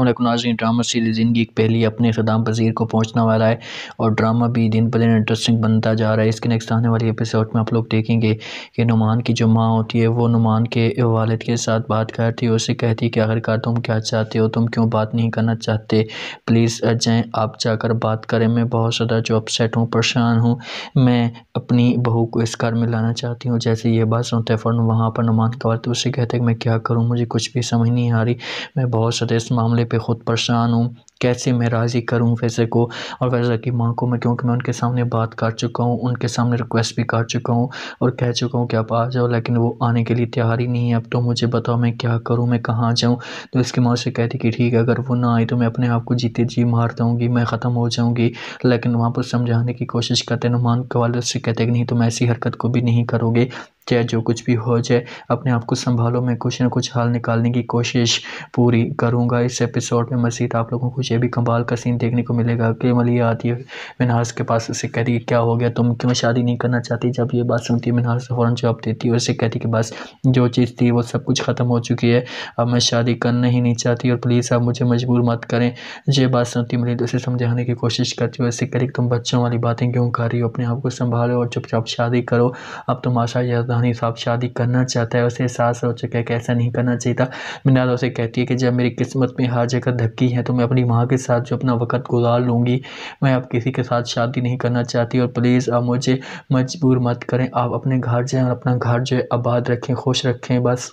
Nazi drama series ज़िंदगी एक पहली अपने सदाम पजीर को पहुंचने वाला है और ड्रामा भी दिन ब दिन इंटरेस्टिंग बनता जा रहा है इसके नेक्स्ट आने वाले एपिसोड में आप लोग देखेंगे कि नुमान की जो माँ होती है वो नुमान के वालद के साथ बात करती है उसे कहती है कि आखिरकार तुम क्या चाहते हो तुम क्यों बात नहीं करना चाहते प्लीज़ जाएँ आप जाकर बात करें मैं बहुत ज़्यादा जो अपसेट हूँ परेशान हूँ मैं अपनी बहू को इस घर में लाना चाहती हूँ जैसे ये बात सुनते फ़ौरन वहाँ पर नुमान का वाले उसे कहते हैं कि मैं क्या करूँ मुझे कुछ भी समझ नहीं आ रही मैं बहुत ज़्यादा इस मामले पे ख़ुद परेशान हूँ कैसे मैं राज़ी करूँ फैज़ल को और फैज़ल की माँ को मैं क्योंकि मैं उनके सामने बात कर चुका हूँ उनके सामने रिक्वेस्ट भी कर चुका हूँ और कह चुका हूँ कि आप आ जाओ लेकिन वो आने के लिए तैयार ही नहीं है अब तो मुझे बताओ मैं क्या करूँ मैं कहाँ जाऊँ तो इसकी माँ से कहती कि ठीक है अगर वो ना आई तो मैं अपने आप को जीते जी मार दूँगी मैं ख़त्म हो जाऊँगी लेकिन वहाँ पर समझाने की कोशिश करते नुमान के वाले उससे कहते कि नहीं तुम ऐसी हरकत को भी नहीं करोगे चाहे जो कुछ भी हो जाए अपने आप को संभालो मैं कुछ ना कुछ हाल निकालने की कोशिश पूरी करूँगा इस एपिसोड में मज़ीद आप लोगों को यह भी कमाल का सीन देखने को मिलेगा कि मलिया आती है मिनहास के पास उसे कहती है क्या हो गया तुम क्यों शादी नहीं करना चाहती जब ये बात सुनती है मिनहास फ़ौरन जवाब देती है उसे कहती कि बस जो चीज़ थी वो सब कुछ ख़त्म हो चुकी है अब मैं शादी करना ही नहीं चाहती और प्लीज़ आप मुझे मजबूर मत करें ये बात सुनती मलिया उसे समझाने की कोशिश करती है उसे कहती तुम बच्चों वाली बातें क्यों कर रही हो अपने आप को संभालो और चुपचाप शादी करो अब तुम आशा याद रानी साहब शादी करना चाहता है उसे एहसास हो चुका है कि ऐसा नहीं करना चाहिए था मिनाल उसे कहती है कि जब मेरी किस्मत में हर जगह धक्की है तो मैं अपनी माँ के साथ जो अपना वक़्त गुजार लूँगी मैं अब किसी के साथ शादी नहीं करना चाहती और प्लीज़ आप मुझे मजबूर मत करें आप अपने घर जाएँ और अपना घर जो है आबाद रखें खुश रखें बस